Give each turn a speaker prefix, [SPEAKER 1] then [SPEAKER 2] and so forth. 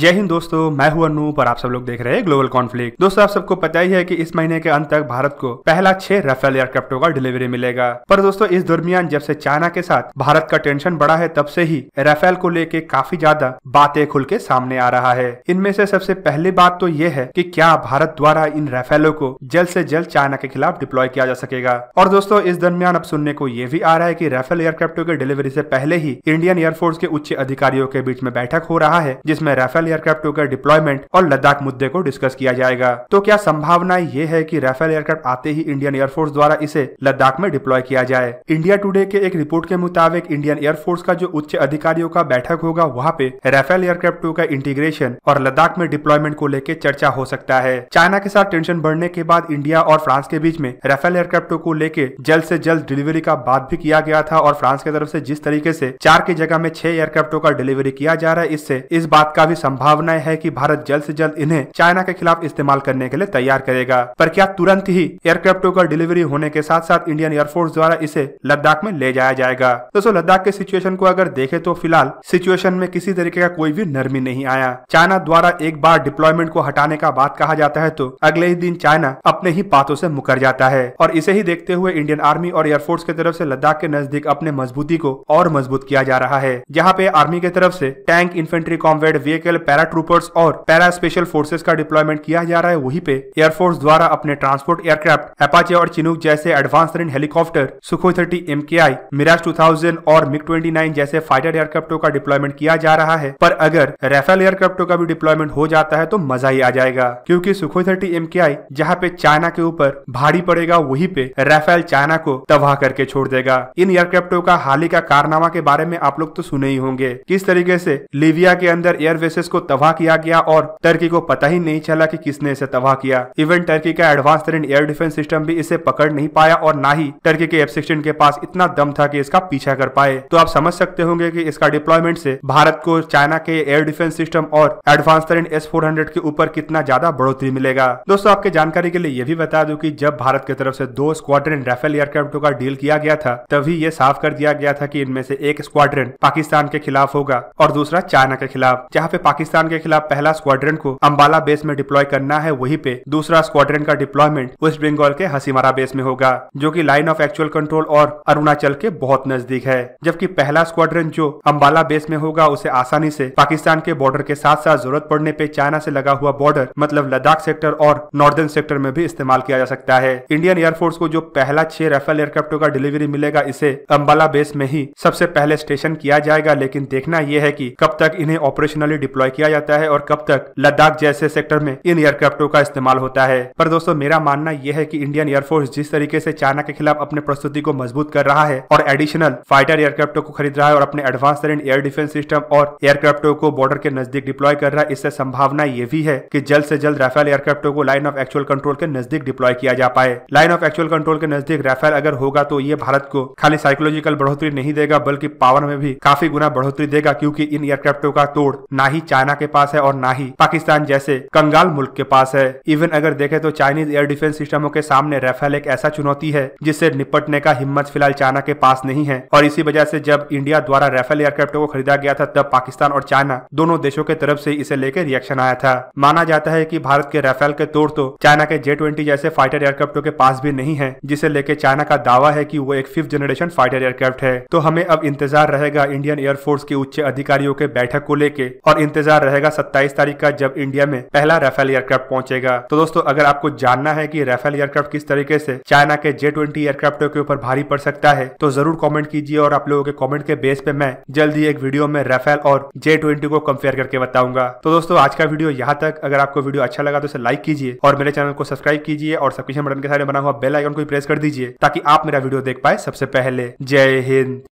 [SPEAKER 1] जय हिंद दोस्तों मैं हूं अनु और आप सब लोग देख रहे हैं ग्लोबल कॉन्फ्लिक्ट दोस्तों आप सबको पता ही है कि इस महीने के अंत तक भारत को पहला छह राफेल एयरक्राफ्टों का डिलीवरी मिलेगा पर दोस्तों इस दरमियान जब से चाइना के साथ भारत का टेंशन बढ़ा है तब से ही राफेल को लेके काफी ज्यादा बातें खुल के सामने आ रहा है इनमें से सबसे पहली बात तो ये है की क्या भारत द्वारा इन राफेलों को जल्द ऐसी जल्द चाइना के खिलाफ डिप्लॉय किया जा सकेगा और दोस्तों इस दरमियान अब सुनने को ये भी आ रहा है की राफेल एयरक्राफ्टों के डिलीवरी ऐसी पहले ही इंडियन एयरफोर्स के उच्च अधिकारियों के बीच में बैठक हो रहा है जिसमें राफेल राफेल एयरक्राफ्ट टू का डिप्लॉयमेंट और लद्दाख मुद्दे को डिस्कस किया जाएगा तो क्या संभावना ये है की राफेल एयरक्राफ्ट आते ही इंडियन एयरफोर्स द्वारा इसे लद्दाख में डिप्लॉय किया जाए इंडिया टुडे के एक रिपोर्ट के मुताबिक इंडियन एयरफोर्स का जो उच्च अधिकारियों का बैठक होगा वहाँ पे राफेल एयरक्राफ्ट टू का इंटीग्रेशन और लद्दाख में डिप्लॉयमेंट को लेकर चर्चा हो सकता है चाइना के साथ टेंशन बढ़ने के बाद इंडिया और फ्रांस के बीच में राफेल एयरक्राफ्ट को लेके जल्द से जल्द डिलीवरी का बात भी किया गया था और फ्रांस की तरफ से जिस तरीके से चार की जगह में छह एयरक्राफ्टों का डिलीवरी किया जा रहा है इससे इस बात का भी संभावनाएं है कि भारत जल्द से जल्द इन्हें चाइना के खिलाफ इस्तेमाल करने के लिए तैयार करेगा पर क्या तुरंत ही एयरक्राफ्टों का डिलीवरी होने के साथ साथ इंडियन एयरफोर्स द्वारा इसे लद्दाख में ले जाया जाएगा दोस्तों लद्दाख के सिचुएशन को अगर देखे तो फिलहाल सिचुएशन में किसी तरीके का कोई भी नरमी नहीं आया चाइना द्वारा एक बार डिप्लॉयमेंट को हटाने का बात कहा जाता है तो अगले ही दिन चाइना अपने ही पातों से मुकर जाता है और इसे ही देखते हुए इंडियन आर्मी और एयरफोर्स की तरफ से लद्दाख के नजदीक अपने मजबूती को और मजबूत किया जा रहा है जहाँ पे आर्मी की तरफ से tank infantry combat vehicle paratroopers और पैरा स्पेशल फोर्सेज का डिप्लॉयमेंट किया जा रहा है वहीं पे एयरफोर्स द्वारा अपने ट्रांसपोर्ट एयरक्राफ्ट अपाचे और चिनुक जैसे एडवांस तरीन helicopter Sukhoi thirty M K I Mirage two thousand और मिग ट्वेंटी नाइन जैसे फाइटर एयरक्राफ्टों का डिप्लॉयमेंट किया जा रहा है पर अगर राफेल एयरक्राफ्टों का भी डिप्लॉयमेंट हो जाता है तो मजा ही आ जाएगा क्योंकि सुखोई थर्टी एम के आई जहाँ पे चाइना के ऊपर भारी पड़ेगा वही पे राफेल चाइना को तबाह करके छोड़ देगा इन एयरक्राफ्टों का हाल ही का कारनामा के बारे में आप लोग तो सुने ही होंगे किस तरीके से लीबिया के अंदर एयर बेसिस को तबाह किया गया और टर्की को पता ही नहीं चला कि किसने इसे तबाह किया इवन टर्की का एडवांस तरीन एयर डिफेंस सिस्टम भी इसे पकड़ नहीं पाया और ना ही टर्की के एफ सिक्सटीन के पास इतना दम था कि इसका पीछा कर पाए तो आप समझ सकते होंगे कि इसका डिप्लॉयमेंट से भारत को चाइना के एयर डिफेंस सिस्टम और एडवांस तरीन एस फोर हंड्रेड के ऊपर कितना ज्यादा बढ़ोतरी मिलेगा दोस्तों आपके जानकारी के लिए ये भी बता दू की जब भारत की तरफ से दो स्क्वाड्रन राफेल एयरक्राफ्टों का डील किया गया था तभी ये साफ कर दिया गया था की इनमें से एक स्क्वाड्रन पाकिस्तान के खिलाफ होगा और दूसरा चाइना के खिलाफ जहाँ पे पाकिस्तान के खिलाफ पहला स्क्वाड्रन को अम्बाला बेस में डिप्लॉय करना है वही पे दूसरा स्क्वाड्रन का डिप्लॉयमेंट वेस्ट बंगाल के हसीमारा बेस में होगा जो की लाइन ऑफ एक्चुअल कंट्रोल और अरुणाचल के बहुत नजदीक है जबकि पहला स्क्वाड्रन जो अम्बाला बेस में होगा उसे आसानी से पाकिस्तान के बॉर्डर के साथ साथ जरूरत पड़ने पे चाइना से लगा हुआ बॉर्डर मतलब लद्दाख सेक्टर और नॉर्दर्न सेक्टर में भी इस्तेमाल किया जा सकता है इंडियन एयरफोर्स को जो पहला छह राफेल एयरक्राफ्टों का डिलीवरी मिलेगा इसे अम्बाला बेस में ही सबसे पहले स्टेशन किया जाएगा लेकिन देखना यह है की कब तक इन्हें ऑपरेशनली डिप्लॉय डिप्लॉय किया जाता है और कब तक लद्दाख जैसे सेक्टर में इन एयरक्राफ्टों का इस्तेमाल होता है पर दोस्तों मेरा मानना यह है कि इंडियन एयरफोर्स जिस तरीके से चाइना के खिलाफ अपने प्रस्तुति को मजबूत कर रहा है और एडिशनल फाइटर एयरक्राफ्टों को खरीद रहा है और अपने एडवांस तरीन एयर डिफेंस सिस्टम और एयरक्राफ्टों को बॉर्डर के नजदीक डिप्लॉय कर रहा है इससे संभावना ये भी है की जल्द ऐसी जल्द राफेल एयरक्राफ्टों को लाइन ऑफ एक्चुअल कंट्रोल के नजदीक डिप्लॉय किया जा पाए लाइन ऑफ एक्चुअल कंट्रोल के नजदीक राफेल अगर होगा तो ये भारत को खाली साइकोलॉजिकल बढ़ोतरी नहीं देगा बल्कि पावर में भी काफी गुना बढ़ोतरी देगा क्योंकि इन एयरक्राफ्टों का तोड़ ना ही चाइना के पास है और ना ही पाकिस्तान जैसे कंगाल मुल्क के पास है इवन अगर देखे तो चाइनीज एयर डिफेंस सिस्टमों के सामने रेफेल एक ऐसा चुनौती है जिससे निपटने का हिम्मत फिलहाल चाइना के पास नहीं है और इसी वजह से जब इंडिया द्वारा राफेल एयरक्राफ्ट को खरीदा गया था तब पाकिस्तान और चाइना दोनों देशों के तरफ से इसे लेकर रिएक्शन आया था माना जाता है की भारत के राफेल के तोड़ तो चाइना के जे ट्वेंटी जैसे फाइटर एयरक्राफ्टों के पास भी नहीं है जिसे लेके चाइना का दावा है की वो एक फिफ्थ जनरेशन फाइटर एयरक्राफ्ट है तो हमें अब इंतजार रहेगा इंडियन एयरफोर्स के उच्च अधिकारियों के बैठक को लेके और इंतजार इंतजार रहेगा सत्ताईस तारीख का जब इंडिया में पहला राफेल एयरक्राफ्ट पहुंचेगा तो दोस्तों अगर आपको जानना है की राफेल एयरक्राफ्ट किस तरीके से चाइना के जे ट्वेंटी एयरक्राफ्टों के ऊपर भारी पड़ सकता है तो जरूर कॉमेंट कीजिए और आप लोगों के कॉमेंट के बेस पे मैं जल्द ही एक वीडियो में राफेल और जे ट्वेंटी को कम्पेयर करके बताऊंगा तो दोस्तों आज का वीडियो यहाँ तक अगर आपको वीडियो अच्छा लगा तो इसे लाइक कीजिए और मेरे चैनल को सब्सक्राइब कीजिए और सब्सक्रिप्शन बटन के साथ बना हुआ बेल आइकन को प्रेस कर दीजिए ताकि आप मेरा वीडियो देख पाए सबसे पहले जय हिंद